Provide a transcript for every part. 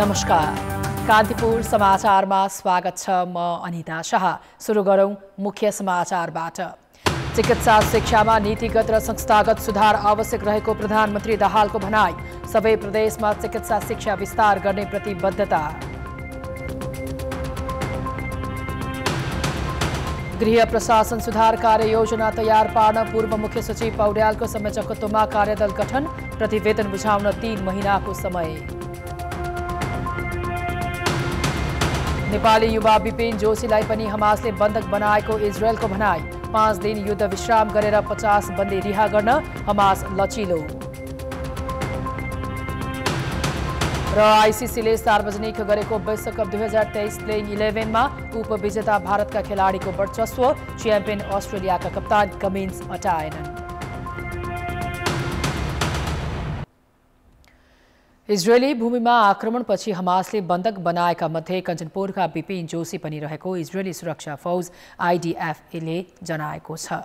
नमस्कार कान्तिपुर समाचारमा स्वागत छ म अनिता शाह सुरु गरौँ मुख्य समाचारबाट चिकित्सा शिक्षामा नीतिगत र संस्थागत सुधार आवश्यक रहेको प्रधानमन्त्री दाहालको भनाई सबै प्रदेशमा चिकित्सा शिक्षा विस्तार गर्ने प्रतिबद्धता गृह प्रशासन सुधार कार्ययोजना तयार पार्न पूर्व मुख्य सचिव पौड्यालको समय चकत्वमा कार्यदल गठन प्रतिवेदन बुझाउन तीन महिनाको समय नेपाली युवा विपिन जोशीलाई पनि हमासले बन्धक बनाएको इजरायलको भनाई पाँच दिन युद्ध विश्राम गरेर पचास बन्दी रिहा गर्न हमास लचिलो र आइसिसीले सार्वजनिक गरेको विश्वकप दुई हजार तेइस प्लेइङ इलेभेनमा उपविजेता भारतका खेलाडीको वर्चस्व च्याम्पियन अस्ट्रेलियाका कप्तान कमिन्स अटाएनन् इजरायली भूमिमा आक्रमणपछि हमासले बन्धक बनाएका मध्ये कञ्चनपुरका बिपिन जोशी पनि रहेको इजरायली सुरक्षा फौज आइडिएफएले जनाएको छ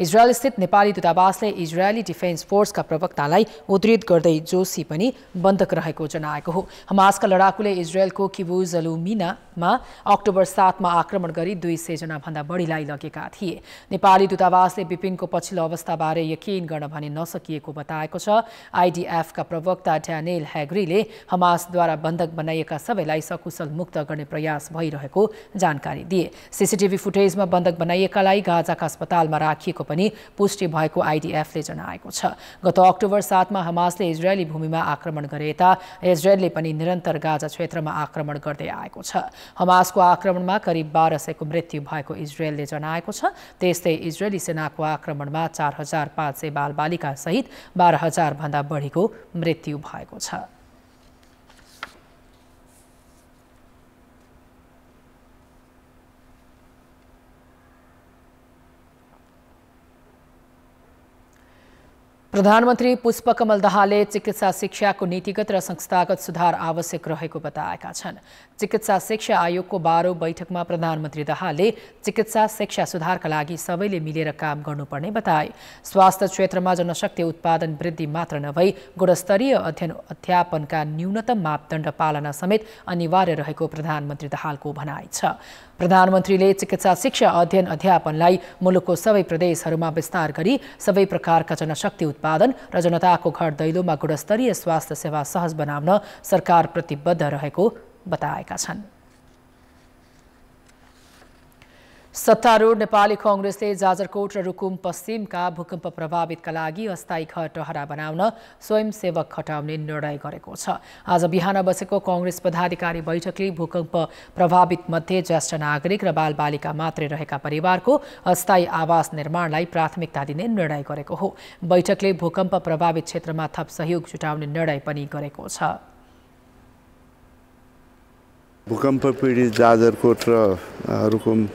इजरायलस्थित नेपाली दूतावासले इजरायली डिफेन्स फोर्सका प्रवक्तालाई उद्धित गर्दै जोशी पनि बन्धक रहेको जनाएको हो हमासका लडाकुले इजरायलको किबुजलुमिनामा अक्टोबर सातमा आक्रमण गरी दुई भन्दा बढीलाई लगेका थिए नेपाली दूतावासले विपिनको पछिल्लो अवस्थाबारे यकिन गर्न भने नसकिएको बताएको छ आइडिएफका प्रवक्ता ड्यानेल ह्याग्रीले हमासद्वारा बन्धक बनाइएका सबैलाई सकुशल मुक्त गर्ने प्रयास भइरहेको जानकारी दिए सिसिटिभी फुटेजमा बन्धक बनाइएकालाई गाजाका अस्पतालमा राखिएको पनि पुष्टि भएको आइडिएफले जनाएको छ गत अक्टोबर सातमा हमासले इजरायली भूमिमा आक्रमण गरे यता इजरायलले पनि निरन्तर गाजा क्षेत्रमा आक्रमण गर्दै आएको छ हमासको आक्रमणमा करिब बाह्र सयको मृत्यु भएको इजरायलले जनाएको छ त्यस्तै इजरायली सेनाको आक्रमणमा चार हजार पाँच सय बालबालिका सहित बाह्र हजारभन्दा बढीको मृत्यु भएको छ प्रधानमन्त्री पुष्पकमल दाहालले चिकित्सा शिक्षाको नीतिगत र संस्थागत सुधार आवश्यक रहेको बताएका छन् चिकित्सा शिक्षा आयोगको बाह्रौँ बैठकमा प्रधानमन्त्री दाहालले चिकित्सा शिक्षा सुधारका लागि सबैले मिलेर काम गर्नुपर्ने बताए स्वास्थ्य क्षेत्रमा जनशक्ति उत्पादन वृद्धि मात्र नभई गुणस्तरीय अध्ययन अध्यापनका न्यूनतम मापदण्ड पालना समेत अनिवार्य रहेको प्रधानमन्त्री दाहालको भनाइ छ प्रधानमन्त्रीले चिकित्सा शिक्षा अध्ययन अध्यापनलाई मुलुकको सबै प्रदेशहरूमा विस्तार गरी सबै प्रकारका जनशक्ति उत्पादन र जनताको घर दैलोमा गुणस्तरीय स्वास्थ्य सेवा सहज बनाउन सरकार प्रतिबद्ध रहेको बताएका छन् सत्तारूढ नेपाली कङ्ग्रेसले जाजरकोट र रुकुम पश्चिमका भूकम्प प्रभावितका लागि अस्थायी घर टहरा बनाउन स्वयंसेवक खटाउने निर्णय गरेको छ आज बिहान बसेको कङ्ग्रेस पदाधिकारी बैठकले भूकम्प प्रभावित मध्ये ज्येष्ठ नागरिक र बाल बालिका मात्रै रहेका परिवारको अस्थायी आवास निर्माणलाई प्राथमिकता दिने निर्णय गरेको हो बैठकले भूकम्प प्रभावित क्षेत्रमा थप सहयोग जुटाउने निर्णय पनि गरेको छ भूकम्प पीडित जाजरकोट र रुकुम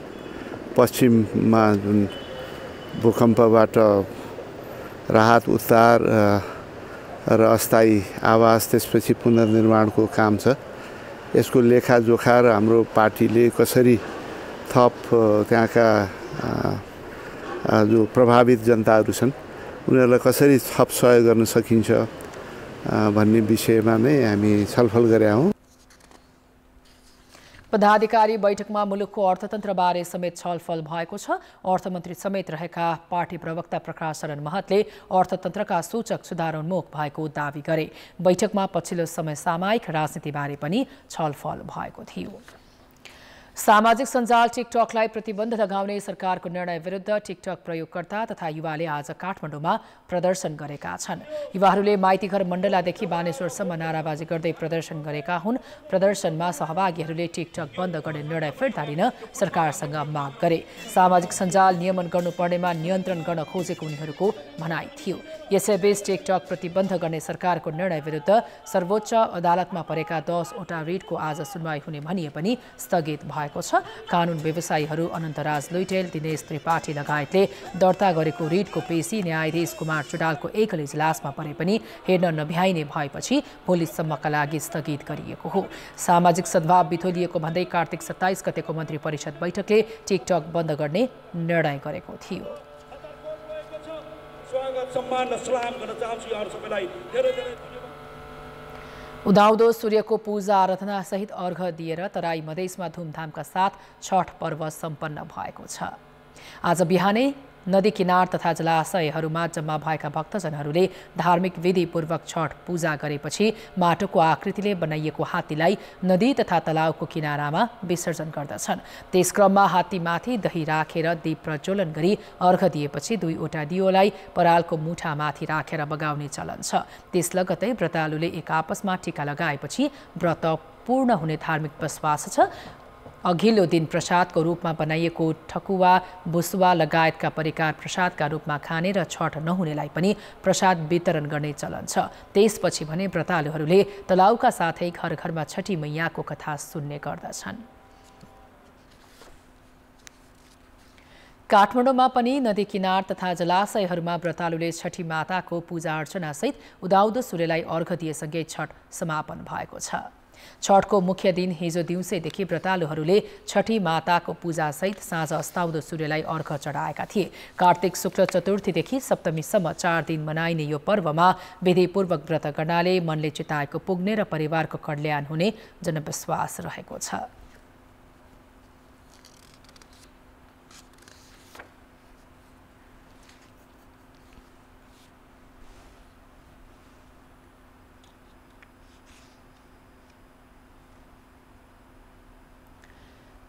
पश्चिममा जुन भूकम्पबाट राहत उद्धार र अस्थायी आवास त्यसपछि पुनर्निर्माणको काम छ यसको लेखाजोखा र हाम्रो पार्टीले कसरी थप त्यहाँका जो प्रभावित जनताहरू छन् उनीहरूलाई कसरी थप सहयोग गर्न सकिन्छ भन्ने विषयमा नै हामी छलफल गरेका हौँ पदाधिकारी बैठकमा मुलुकको अर्थतन्त्रबारे समेत छलफल भएको छ अर्थमन्त्री समेत रहेका पार्टी प्रवक्ता प्रकाश शरण महतले अर्थतन्त्रका सूचक सुधारोन्मुख भएको दावी गरे बैठकमा पछिल्लो समय सामायिक राजनीतिबारे पनि छलफल भएको थियो सामाजिक सञ्जाल टिकटकलाई प्रतिबन्ध लगाउने सरकारको निर्णय विरुद्ध टिकटक प्रयोगकर्ता तथा युवाले आज काठमाडौँमा प्रदर्शन गरेका छन् युवाहरूले माइतीघर मण्डलादेखि बानेश्वरसम्म नाराबाजी गर्दै प्रदर्शन गरेका हुन् प्रदर्शनमा सहभागीहरूले टिकटक बन्द गर्ने निर्णय फिर्ता लिन सरकारसँग माग गरे सामाजिक सञ्जाल नियमन गर्नुपर्नेमा नियन्त्रण गर्न खोजेको उनीहरूको भनाइ थियो यसैबीच टिकटक प्रतिबन्ध गर्ने सरकारको निर्णय विरुद्ध सर्वोच्च अदालतमा परेका दसवटा रिटको आज सुनवाई हुने भनिए पनि स्थगित भयो आएको छ कानुन व्यवसायीहरू अनन्तराज लुइटेल दिनेश त्रिपाठी लगायतले दर्ता गरेको रिटको पेशी न्यायाधीश कुमार चुडालको एकल इजलासमा परे पनि हेर्न नभ्याइने भएपछि भोलिसम्मका लागि स्थगित गरिएको हो सामाजिक सद्भाव बिथोलिएको भन्दै कार्तिक सत्ताइस गतेको मन्त्री परिषद बैठकले टिकटक बन्द गर्ने निर्णय गरेको थियो सम्मान र सलाम गर्न चाहन्छु सबैलाई धेरै धेरै उदाउँदो सूर्यको पूजा आराधना सहित अर्घ दिएर तराई मधेसमा धुमधामका साथ छठ पर्व सम्पन्न भएको छ आज बिहानै नदी किनार तथा जलाशयहरूमा जम्मा भएका भक्तजनहरूले धार्मिक विधिपूर्वक छठ पूजा गरेपछि माटोको आकृतिले बनाइएको हात्तीलाई नदी तथा तलाउको किनारामा विसर्जन गर्दछन् त्यस क्रममा हात्तीमाथि दही राखेर दीप प्रज्वलन गरी अर्घ दिएपछि दुईवटा दियोलाई परालको मुठामाथि राखेर बगाउने चलन छ त्यस लगतै व्रतालुले एक आपसमा टिका लगाएपछि व्रत पूर्ण हुने धार्मिक विश्वास छ अघिल्लो दिन प्रसादको रूपमा बनाइएको ठकुवा बुसुवा लगायतका परिकार प्रसादका रूपमा खाने र छठ नहुनेलाई पनि प्रसाद वितरण गर्ने चलन छ त्यसपछि भने व्रतालुहरूले तलाउका साथै घर घरमा छठी मैयाको कथा सुन्ने गर्दछन् काठमाडौँमा पनि नदी किनार तथा जलाशयहरूमा व्रतालुले छठी माताको पूजा अर्चनासहित उदाउँदो सूर्यलाई अर्घ दिएसँगै छठ समापन भएको छ छठको मुख्य दिन हिजो दिउँसैदेखि व्रतालुहरूले छठी माताको पूजासहित साँझ अस्ताउँदो सूर्यलाई अर्घ चढाएका थिए कार्तिक शुक्ल चतुर्थीदेखि सप्तमीसम्म चार दिन मनाइने यो पर्वमा विधिपूर्वक व्रत गर्नाले मनले चिताएको पुग्ने र परिवारको कल्याण हुने जनविश्वास रहेको छ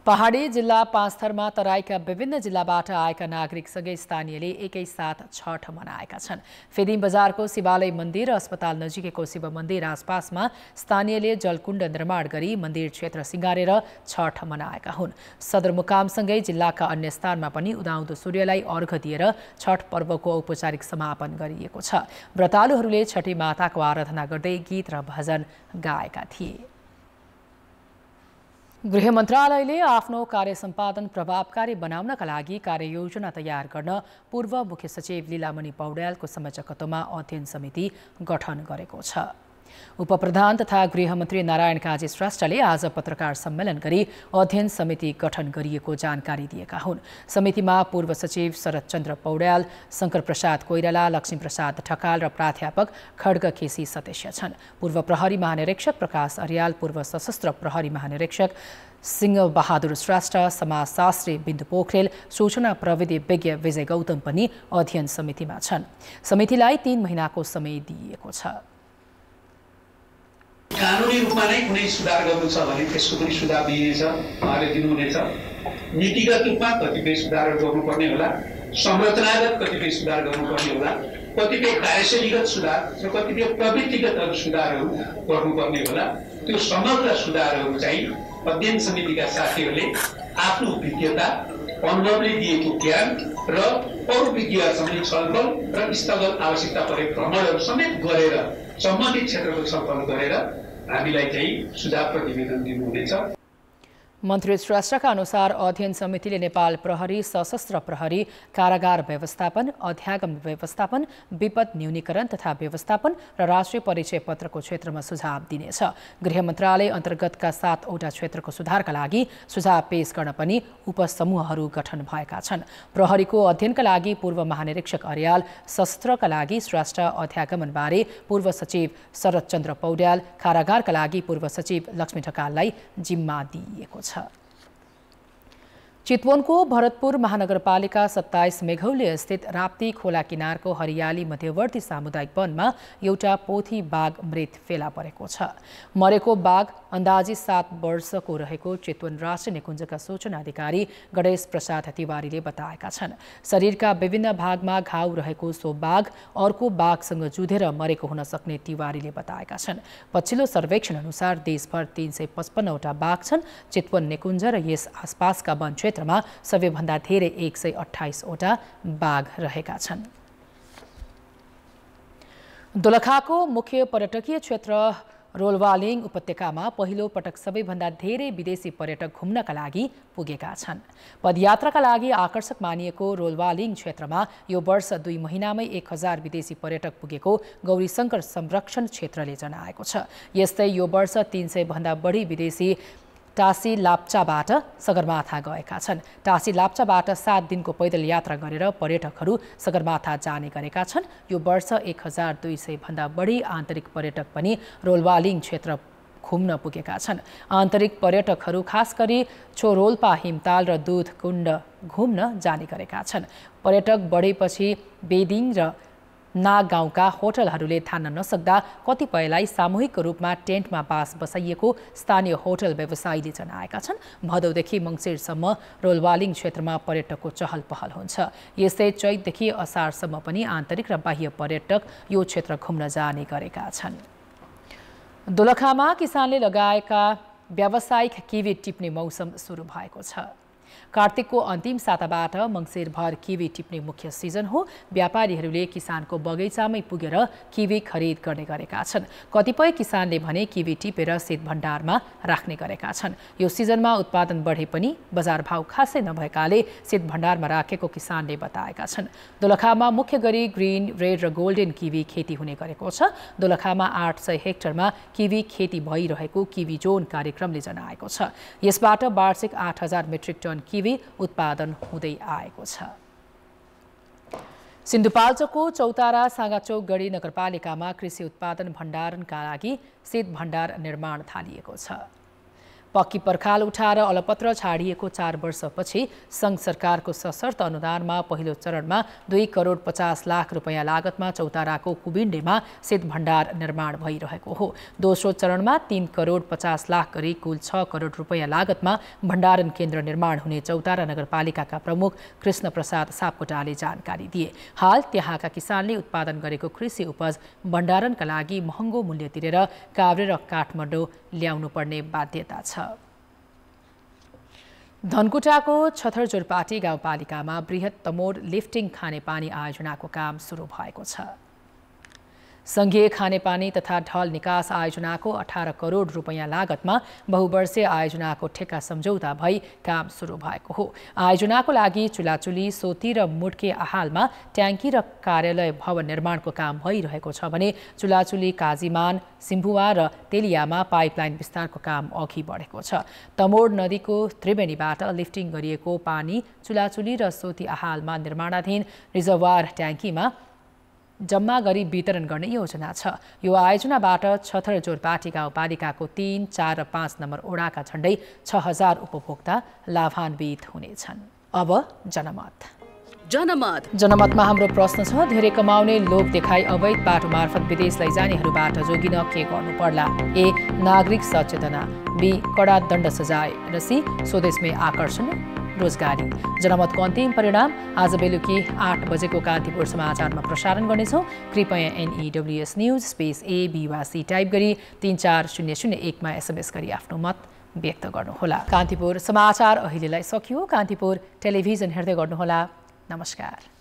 पहाडी जिल्ला पाँचथरमा तराईका विभिन्न जिल्लाबाट आएका नागरिकसँगै स्थानीयले एकैसाथ छठ मनाएका छन् फेदिम बजारको शिवालय मन्दिर र अस्पताल नजिकैको शिव मन्दिर आसपासमा स्थानीयले जलकुण्ड निर्माण गरी मन्दिर क्षेत्र सिँगारेर छठ मनाएका हुन् सदरमुकामसँगै जिल्लाका अन्य स्थानमा पनि उदाउँदो सूर्यलाई अर्घ दिएर छठ पर्वको औपचारिक समापन गरिएको छ व्रतालुहरूले छठी माताको आराधना गर्दै गीत र भजन गाएका थिए गृह मन्त्रालयले आफ्नो कार्य सम्पादन प्रभावकारी बनाउनका लागि कार्ययोजना तयार गर्न पूर्व मुख्य सचिव लीलामणि पौड्यालको समयचकत्वमा अध्ययन समिति गठन गरेको छ उपप्रधान तथा गृहमन्त्री नारायण काजी श्रेष्ठले आज पत्रकार सम्मेलन गरी अध्ययन समिति गठन गरिएको जानकारी दिएका हुन् समितिमा पूर्व सचिव शरद चन्द्र पौड्याल शङ्कर प्रसाद कोइराला लक्ष्मीप्रसाद ठकाल र प्राध्यापक खड्ग केसी सदस्य छन् पूर्व प्रहरी महानिरीक्षक प्रकाश अर्याल पूर्व सशस्त्र प्रहरी महानिरीक्षक सिंह बहादुर श्रेष्ठ समाजशास्त्री बिन्दु पोखरेल सूचना प्रविधि विज्ञ विजय गौतम पनि अध्ययन समितिमा छन् समितिलाई तीन महिनाको समय दिइएको छ कानुनी रूपमा नै कुनै सुधार गर्नु छ भने त्यसको पनि सुझाव दिइनेछ उहाँले दिनुहुनेछ नीतिगत रूपमा कतिपय सुधारहरू गर्नुपर्ने होला संरचनागत कतिपय सुधार गर्नुपर्ने होला कतिपय कार्यशैलीगत सुधार र कतिपय प्रवृत्तिगत अरू सुधारहरू गर्नुपर्ने होला त्यो समग्र सुधारहरू चाहिँ अध्ययन समितिका साथीहरूले आफ्नो विज्ञता अनुभवले दिएको ज्ञान र अरू विज्ञहरूसँग छलफल र स्थगल आवश्यकता परे भ्रमणहरू समेत गरेर सम्बन्धित क्षेत्रको छलफल गरेर हामीलाई चाहिँ सुझाव प्रतिवेदन निवेदन दिनुहुनेछ मन्त्री श्रेष्ठका अनुसार अध्ययन समितिले नेपाल प्रहरी सशस्त्र प्रहरी कारागार व्यवस्थापन अध्यागम व्यवस्थापन विपद न्यूनीकरण तथा व्यवस्थापन र राष्ट्रिय परिचय पत्रको क्षेत्रमा सुझाव दिनेछ गृह मन्त्रालय अन्तर्गतका सातवटा क्षेत्रको सुधारका लागि सुझाव पेश गर्न पनि उपसमूहहरू गठन भएका छन् प्रहरीको अध्ययनका लागि पूर्व महानिरीक्षक अर्याल सशस्त्रका लागि श्रेष्ठ अध्यागमनबारे पूर्व सचिव शरद चन्द्र पौड्याल कारागारका लागि पूर्व सचिव लक्ष्मी ढकाललाई जिम्मा दिइएको छ चितवनको भरतपुर महानगरपालिका सत्ताइस मेघौली स्थित राप्ती खोला किनारको हरियाली मध्यवर्ती सामुदायिक वनमा एउटा पोथी बाघ मृत फेला परेको छ मरेको बाघ अन्दाजी सात वर्षको रहेको चितवन राष्ट्रिय निकुञ्जका सूचना अधिकारी गणेश प्रसाद तिवारीले बताएका छन् शरीरका विभिन्न भागमा घाउ रहेको सो बाघ अर्को बाघसँग जुधेर मरेको हुन सक्ने तिवारीले बताएका छन् पछिल्लो सर्वेक्षण अनुसार देशभर तीन सय पचपन्नवटा बाघ छन् चितवन निकुञ्ज र यस आसपासका वन क्षेत्रमा सबैभन्दा धेरै एक सय अठाइसवटा बाघ रहेका छन् दोलखाको मुख्य पर्यटकीय क्षेत्र रोलवालिङ उपत्यकामा पहिलो पटक सबैभन्दा धेरै विदेशी पर्यटक घुम्नका लागि पुगेका छन् पदयात्राका लागि आकर्षक मानिएको रोलवालिङ क्षेत्रमा यो वर्ष दुई महिनामै एक हजार विदेशी पर्यटक पुगेको गौरीशङ्कर संरक्षण क्षेत्रले जनाएको छ यस्तै यो वर्ष तीन भन्दा बढी विदेशी टासी लाप्चाबाट सगरमाथा गएका छन् टासी लाप्चाबाट सात दिनको पैदल यात्रा गरेर पर्यटकहरू सगरमाथा जाने गरेका छन् यो वर्ष एक हजार दुई सयभन्दा बढी आन्तरिक पर्यटक पनि रोलवालिङ क्षेत्र घुम्न पुगेका छन् आन्तरिक पर्यटकहरू खास गरी छोरोल्पा हिमताल र दुधकुण्ड घुम्न जाने गरेका छन् पर्यटक बढेपछि बेदिङ र ना गाउँका होटलहरूले थान्न नसक्दा कतिपयलाई सामूहिक रूपमा टेन्टमा बास बसाइएको स्थानीय होटल व्यवसायीले जनाएका छन् भदौदेखि मङ्सिरसम्म रोलवालिङ क्षेत्रमा पर्यटकको चहल पहल हुन्छ यस्तै चैतदेखि असारसम्म पनि आन्तरिक र बाह्य पर्यटक यो क्षेत्र घुम्न जाने गरेका छन् दोलखामा किसानले लगाएका व्यावसायिक किवी टिप्ने मौसम सुरु भएको छ कार्तिकको अन्तिम साताबाट मङ्सिरभर किवी टिप्ने मुख्य सिजन हो व्यापारीहरूले किसानको बगैँचामै पुगेर किवी खरिद गर्ने गरेका छन् कतिपय किसानले भने किवी टिपेर शीत भण्डारमा राख्ने गरेका छन् यो सिजनमा उत्पादन बढे पनि बजार भाव खासै नभएकाले शीत भण्डारमा राखेको किसानले बताएका छन् दोलखामा मुख्य गरी ग्रिन रेड र गोल्डेन किवी खेती हुने गरेको छ दोलखामा आठ सय हेक्टरमा किवी खेती भइरहेको किवी जोन कार्यक्रमले जनाएको छ यसबाट वार्षिक आठ हजार मेट्रिक टन किवी उत्पादन हुँदै आएको छ सिन्धुपाल्चोकको चौतारा साँगाचोक गढी नगरपालिकामा कृषि उत्पादन भण्डारणका लागि शीत भण्डार निर्माण थालिएको छ पक्की पर्खाल उठाएर अलपत्र छाडिएको चार वर्षपछि सङ्घ सरकारको सशर्त अनुदानमा पहिलो चरणमा दुई करोड पचास लाख रुपियाँ लागतमा चौताराको कुबिन्डेमा शीत भण्डार निर्माण भइरहेको हो दोस्रो चरणमा तीन करोड पचास लाख गरी कुल छ करोड रुपियाँ लागतमा भण्डारण केन्द्र निर्माण हुने चौतारा नगरपालिकाका प्रमुख कृष्ण प्रसाद सापकोटाले जानकारी दिए हाल त्यहाँका किसानले उत्पादन गरेको कृषि उपज भण्डारणका लागि महँगो मूल्य तिरेर काभ्रे र काठमाडौँ ल्याउनुपर्ने बाध्यता छ धनकुटाको छथरजोरपाटी गाउँपालिकामा बृहत तमोड लिफ्टिङ खानेपानी आयोजनाको काम सुरु भएको छ सङ्घीय खानेपानी तथा ढल निकास आयोजनाको अठार करोड रुपियाँ लागतमा बहुवर्षीय आयोजनाको ठेक्का सम्झौता भई काम सुरु भएको हो आयोजनाको लागि चुलाचुली सोती र मुटके आहालमा ट्याङ्की र कार्यालय भवन निर्माणको काम भइरहेको छ भने चुलाचुली काजीमान सिम्बुवा र तेलियामा पाइपलाइन विस्तारको काम अघि बढेको छ तमोड नदीको त्रिवेणीबाट लिफ्टिङ गरिएको पानी चुलाचुली र सोती आहालमा निर्माणाधीन रिजर्वार ट्याङ्कीमा जम्मा गरी वितरण गर्ने योजना छ यो आयोजनाबाट छथर जोरपाटी गाउँपालिकाको तिन चार र पाँच नम्बर ओडाका झन्डै छ हजार उपभोक्ता लाभान्वित हुनेछन् अब जनमत जनमत जनमतमा हाम्रो प्रश्न छ धेरै कमाउने लोक देखाई अवैध बाटो मार्फत विदेश लैजानेहरूबाट जोगिन के गर्नु पर्ला ए नागरिक सचेतना बी कडा दण्ड सजाय र सी स्वदेशमै आकर्षण रोजगारी जनमतको अन्तिम परिणाम आज बेलुकी आठ बजेको कान्तिपुर समाचारमा प्रसारण गर्नेछौँ कृपया एनइडब्ल्युएस न्युज स्पेस ए बिवासी टाइप गरी तिन चार शून्य शून्य एकमा एसएमएस गरी आफ्नो मत व्यक्त गर्नुहोला कान्तिपुर समाचार अहिलेलाई सकियो कान्तिपुर टेलिभिजन हेर्दै गर्नुहोला नमस्कार